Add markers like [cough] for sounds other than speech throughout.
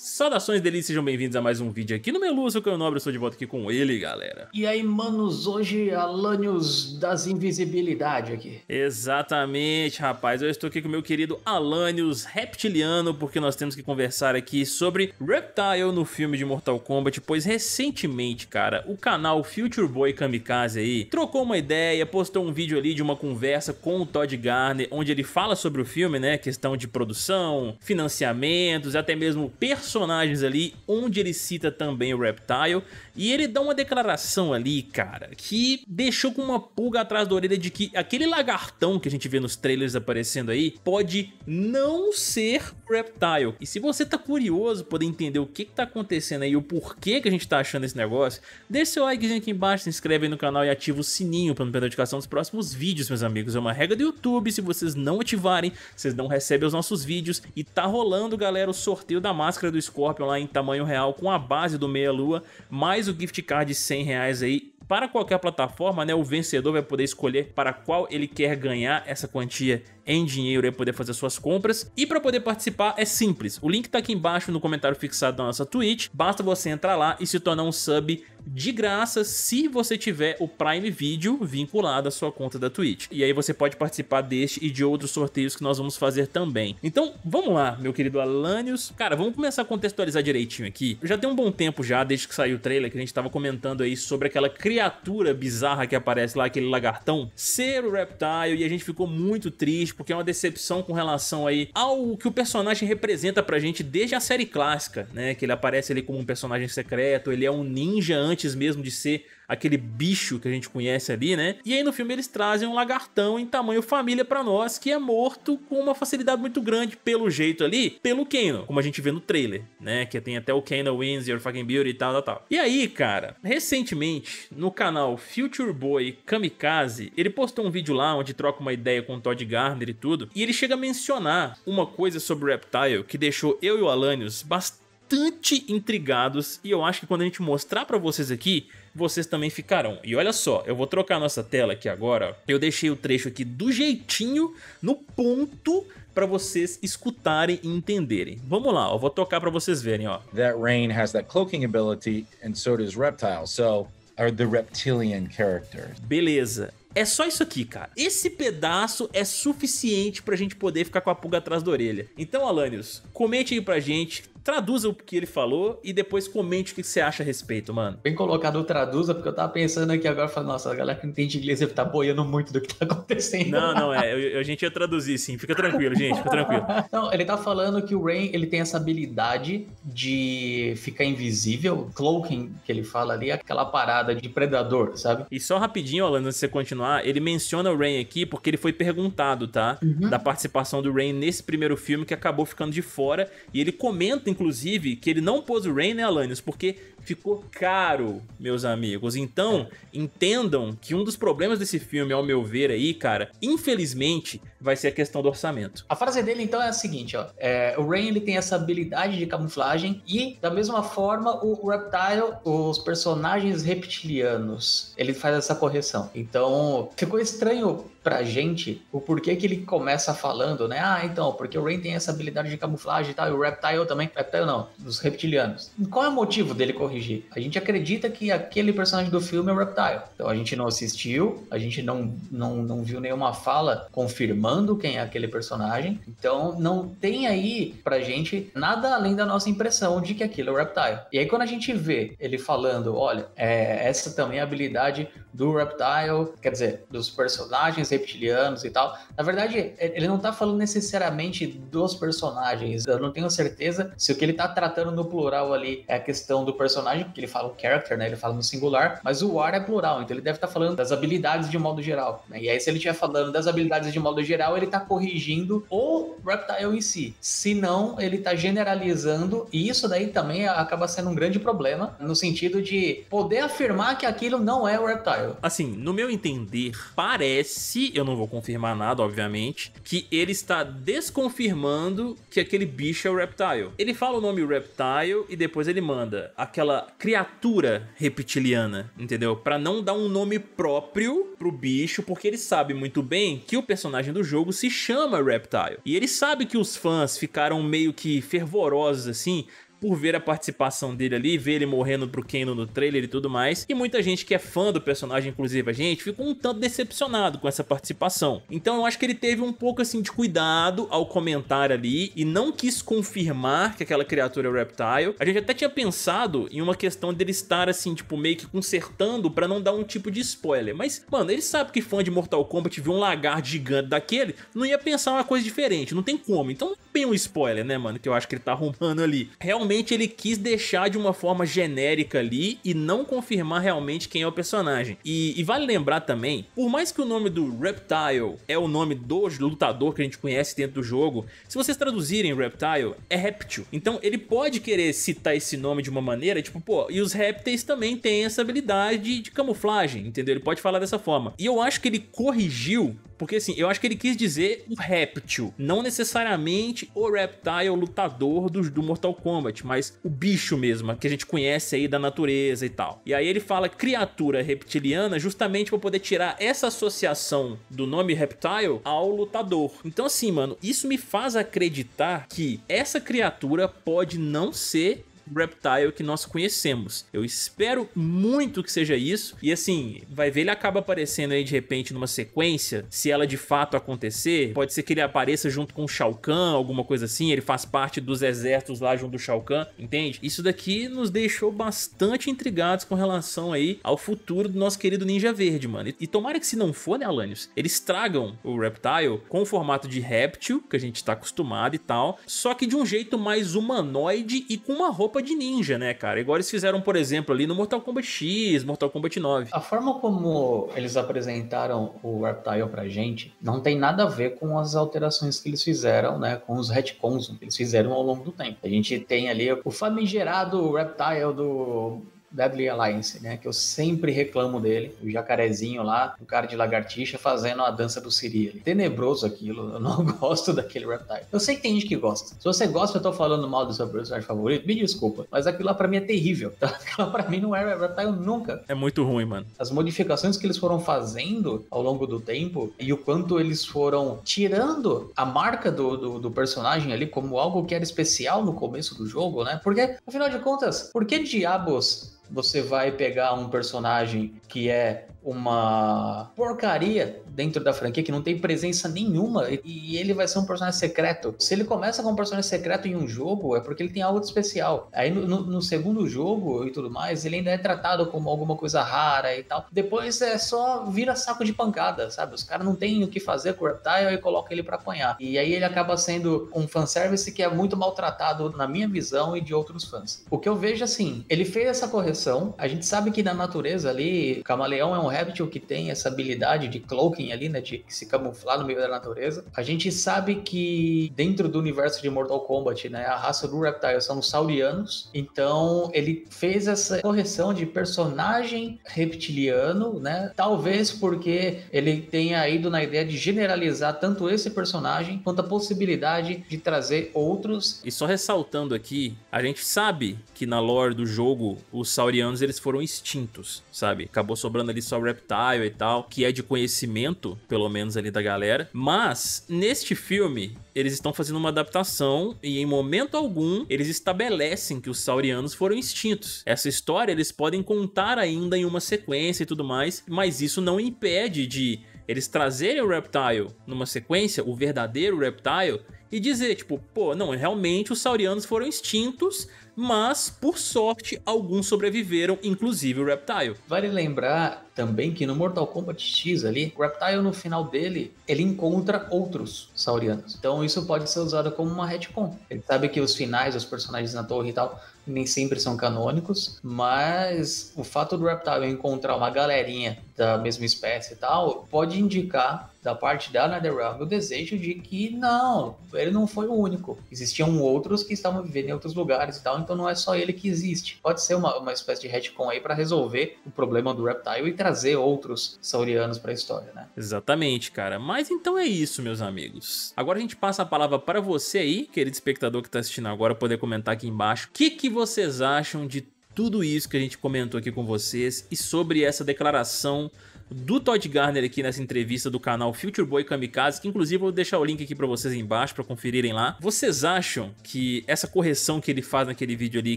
Saudações delícias, sejam bem-vindos a mais um vídeo aqui no Melu, seu Caio Nobre, eu sou de volta aqui com ele, galera. E aí, manos, hoje Alanios das Invisibilidade aqui. Exatamente, rapaz, eu estou aqui com o meu querido Alanios Reptiliano, porque nós temos que conversar aqui sobre Reptile no filme de Mortal Kombat, pois recentemente, cara, o canal Future Boy Kamikaze aí trocou uma ideia, postou um vídeo ali de uma conversa com o Todd Garner, onde ele fala sobre o filme, né, questão de produção, financiamentos, até mesmo personalidade personagens ali, onde ele cita também o Reptile, e ele dá uma declaração ali, cara, que deixou com uma pulga atrás da orelha de que aquele lagartão que a gente vê nos trailers aparecendo aí, pode não ser Reptile. E se você tá curioso poder entender o que que tá acontecendo aí, o porquê que a gente tá achando esse negócio, deixa seu likezinho aqui embaixo, se inscreve aí no canal e ativa o sininho pra não perder a notificação dos próximos vídeos, meus amigos. É uma regra do YouTube, se vocês não ativarem, vocês não recebem os nossos vídeos, e tá rolando, galera, o sorteio da máscara do do Scorpion lá em tamanho real com a base do Meia Lua, mais o gift card de 100 reais aí para qualquer plataforma, né? O vencedor vai poder escolher para qual ele quer ganhar essa quantia em dinheiro e poder fazer suas compras. E para poder participar é simples, o link está aqui embaixo no comentário fixado da nossa Twitch, basta você entrar lá e se tornar um sub de graça se você tiver o Prime Video vinculado à sua conta da Twitch. E aí você pode participar deste e de outros sorteios que nós vamos fazer também. Então, vamos lá, meu querido Alanios. Cara, vamos começar a contextualizar direitinho aqui. Já tem um bom tempo já, desde que saiu o trailer, que a gente tava comentando aí sobre aquela criatura bizarra que aparece lá, aquele lagartão, ser o Reptile, e a gente ficou muito triste porque é uma decepção com relação aí ao que o personagem representa pra gente desde a série clássica, né? Que ele aparece ali como um personagem secreto, ele é um ninja antes mesmo de ser aquele bicho que a gente conhece ali, né? E aí no filme eles trazem um lagartão em tamanho família para nós, que é morto com uma facilidade muito grande, pelo jeito ali, pelo Kano, como a gente vê no trailer, né? Que tem até o Kano wins your fucking beauty e tal, tal, tal. E aí, cara, recentemente, no canal Future Boy Kamikaze, ele postou um vídeo lá onde troca uma ideia com o Todd Gardner e tudo, e ele chega a mencionar uma coisa sobre Reptile que deixou eu e o Alanios bastante bastante intrigados e eu acho que quando a gente mostrar para vocês aqui, vocês também ficarão. E olha só, eu vou trocar nossa tela aqui agora. Eu deixei o trecho aqui do jeitinho, no ponto, para vocês escutarem e entenderem. Vamos lá, eu vou tocar para vocês verem, ó. That rain has that cloaking ability and so does reptile. So are the reptilian characters. Beleza. É só isso aqui, cara. Esse pedaço é suficiente pra gente poder ficar com a pulga atrás da orelha. Então, Alanios, Comente aí pra gente, traduza o que ele falou e depois comente o que você acha a respeito, mano. Bem colocado traduza, porque eu tava pensando aqui agora, falando, nossa, a galera que não entende inglês deve tá boiando muito do que tá [laughs] acontecendo. Não, não, é, eu, a gente ia traduzir sim, fica tranquilo, gente, fica tranquilo. [laughs] não, ele tá falando que o Rain, ele tem essa habilidade de ficar invisível, cloaking, que ele fala ali, aquela parada de predador, sabe? E só rapidinho, Orlando, antes de você continuar, ele menciona o Rain aqui porque ele foi perguntado, tá? Uhum. Da participação do Rain nesse primeiro filme que acabou ficando de fora fora. E ele comenta, inclusive, que ele não pôs o Ray e né, a Lannis, porque ficou caro, meus amigos. Então, é. entendam que um dos problemas desse filme, ao meu ver aí, cara, infelizmente, vai ser a questão do orçamento. A frase dele, então, é a seguinte, ó. É, o Rain, ele tem essa habilidade de camuflagem e, da mesma forma, o Reptile, os personagens reptilianos, ele faz essa correção. Então, ficou estranho pra gente o porquê que ele começa falando, né? Ah, então, porque o Rain tem essa habilidade de camuflagem e tal, e o Reptile também. Reptile não, os reptilianos. Qual é o motivo dele corrigir? fugir. A gente acredita que aquele personagem do filme é o Reptile. Então a gente não assistiu, a gente não, não, não viu nenhuma fala confirmando quem é aquele personagem. Então não tem aí pra gente nada além da nossa impressão de que aquilo é o Reptile. E aí quando a gente vê ele falando, olha, é, essa também é a habilidade do Reptile, quer dizer, dos personagens reptilianos e tal. Na verdade, ele não tá falando necessariamente dos personagens. Eu não tenho certeza se o que ele tá tratando no plural ali é a questão do personagem personagem, porque ele fala o character, né? Ele fala no singular, mas o ar é plural, então ele deve estar tá falando das habilidades de modo geral, né? E aí, se ele estiver falando das habilidades de modo geral, ele tá corrigindo o Reptile em si. Se não, ele tá generalizando, e isso daí também acaba sendo um grande problema, no sentido de poder afirmar que aquilo não é o Reptile. Assim, no meu entender, parece, eu não vou confirmar nada, obviamente, que ele está desconfirmando que aquele bicho é o Reptile. Ele fala o nome Reptile e depois ele manda aquela criatura reptiliana, entendeu? Para não dar um nome próprio pro bicho, porque ele sabe muito bem que o personagem do jogo se chama Reptile. E ele sabe que os fãs ficaram meio que fervorosos assim, por ver a participação dele ali, ver ele morrendo pro Kano no trailer e tudo mais. E muita gente que é fã do personagem, inclusive a gente, ficou um tanto decepcionado com essa participação. Então eu acho que ele teve um pouco assim de cuidado ao comentar ali e não quis confirmar que aquela criatura é o Reptile. A gente até tinha pensado em uma questão dele estar assim, tipo, meio que consertando para não dar um tipo de spoiler. Mas, mano, ele sabe que fã de Mortal Kombat viu um lagarto gigante daquele, não ia pensar uma coisa diferente, não tem como. Então, bem um spoiler, né, mano, que eu acho que ele tá arrumando ali. Realmente realmente ele quis deixar de uma forma genérica ali e não confirmar realmente quem é o personagem. E, e vale lembrar também, por mais que o nome do Reptile é o nome do lutador que a gente conhece dentro do jogo, se vocês traduzirem Reptile, é réptil Então ele pode querer citar esse nome de uma maneira, tipo, pô, e os répteis também têm essa habilidade de camuflagem, entendeu? Ele pode falar dessa forma. E eu acho que ele corrigiu porque assim, eu acho que ele quis dizer um réptil, não necessariamente o reptile lutador do, do Mortal Kombat, mas o bicho mesmo, que a gente conhece aí da natureza e tal. E aí ele fala criatura reptiliana justamente para poder tirar essa associação do nome reptile ao lutador. Então assim, mano, isso me faz acreditar que essa criatura pode não ser Reptile que nós conhecemos. Eu espero muito que seja isso. E assim, vai ver ele acaba aparecendo aí de repente numa sequência. Se ela de fato acontecer, pode ser que ele apareça junto com o Shao Kahn, alguma coisa assim. Ele faz parte dos exércitos lá junto do Shao Kahn, entende? Isso daqui nos deixou bastante intrigados com relação aí ao futuro do nosso querido Ninja Verde, mano. E, e tomara que se não for, né, Alanios? Eles tragam o Reptile com o formato de réptil, que a gente tá acostumado e tal, só que de um jeito mais humanoide e com uma roupa roupa de ninja, né, cara? Igual eles fizeram, por exemplo, ali no Mortal Kombat X, Mortal Kombat 9. A forma como eles apresentaram o Reptile pra gente não tem nada a ver com as alterações que eles fizeram, né? Com os retcons que eles fizeram ao longo do tempo. A gente tem ali o famigerado Reptile do Deadly Alliance, né? Que eu sempre reclamo dele, o jacarezinho lá, o cara de lagartixa fazendo a dança do Siri. Ele. Tenebroso aquilo, eu não [laughs] gosto daquele Reptile. Eu sei que tem gente que gosta. Se você gosta, eu tô falando mal do seu personagem favorito, me desculpa, mas aquilo lá pra mim é terrível. [laughs] aquilo pra mim não era é Reptile nunca. É muito ruim, mano. As modificações que eles foram fazendo ao longo do tempo e o quanto eles foram tirando a marca do, do, do personagem ali como algo que era especial no começo do jogo, né? Porque, afinal de contas, por que diabos você vai pegar um personagem que é uma porcaria dentro da franquia que não tem presença nenhuma e ele vai ser um personagem secreto. Se ele começa com um personagem secreto em um jogo, é porque ele tem algo de especial. Aí no, no, segundo jogo e tudo mais, ele ainda é tratado como alguma coisa rara e tal. Depois é só vira saco de pancada, sabe? Os caras não têm o que fazer com o Reptile e ele para apanhar. E aí ele acaba sendo um fanservice que é muito maltratado, na minha visão e de outros fãs. O que eu vejo assim, ele fez essa correção, a gente sabe que na natureza ali, camaleão é um réptil que tem essa habilidade de cloaking ali, né, de se camuflar no meio da natureza. A gente sabe que dentro do universo de Mortal Kombat, né, a raça do Reptile são os saurianos, então ele fez essa correção de personagem reptiliano, né, talvez porque ele tenha ido na ideia de generalizar tanto esse personagem quanto a possibilidade de trazer outros. E só ressaltando aqui, a gente sabe que na lore do jogo os saurianos eles foram extintos, sabe? Acabou sobrando ali só o Reptile e tal, que é de conhecimento, pelo menos ali da galera. Mas neste filme, eles estão fazendo uma adaptação e em momento algum eles estabelecem que os saurianos foram extintos. Essa história eles podem contar ainda em uma sequência e tudo mais, mas isso não impede de eles trazerem o Reptile numa sequência, o verdadeiro Reptile, e dizer, tipo, pô, não, realmente os saurianos foram extintos, mas por sorte alguns sobreviveram, inclusive o Reptile. Vale lembrar também que no Mortal Kombat X ali, o Reptile no final dele, ele encontra outros saurianos. Então isso pode ser usado como uma retcon. Ele sabe que os finais, os personagens na torre e tal, nem sempre são canônicos, mas o fato do Reptile encontrar uma galerinha da mesma espécie e tal, pode indicar da parte da NetherRealm o desejo de que não, ele não foi o único. Existiam outros que estavam vivendo em outros lugares e tal, então não é só ele que existe. Pode ser uma, uma espécie de retcon aí para resolver o problema do Reptile e trazer outros saurianos para a história, né? Exatamente, cara. Mas então é isso, meus amigos. Agora a gente passa a palavra para você aí, querido espectador que tá assistindo agora, poder comentar aqui embaixo. O que, que vocês acham de tudo isso que a gente comentou aqui com vocês e sobre essa declaração do Todd Garner aqui nessa entrevista do canal Future Boy Kamikaze, que inclusive eu vou deixar o link aqui para vocês embaixo para conferirem lá. Vocês acham que essa correção que ele faz naquele vídeo ali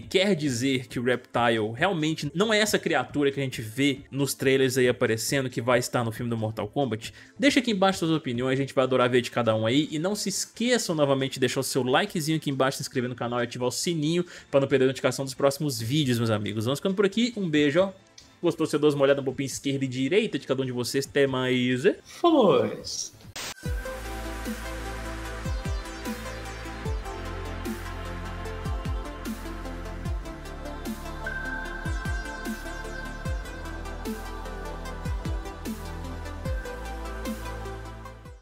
quer dizer que o Reptile realmente não é essa criatura que a gente vê nos trailers aí aparecendo que vai estar no filme do Mortal Kombat? Deixa aqui embaixo suas opiniões, a gente vai adorar ver de cada um aí e não se esqueçam novamente de deixar o seu likezinho aqui embaixo, se inscrever no canal e ativar o sininho para não perder a notificação dos próximos vídeos, meus amigos. Vamos ficando por aqui, um beijo, ó com os torcedores molhados olhada um pouquinho esquerda e direita de cada um de vocês. Até mais. Falou!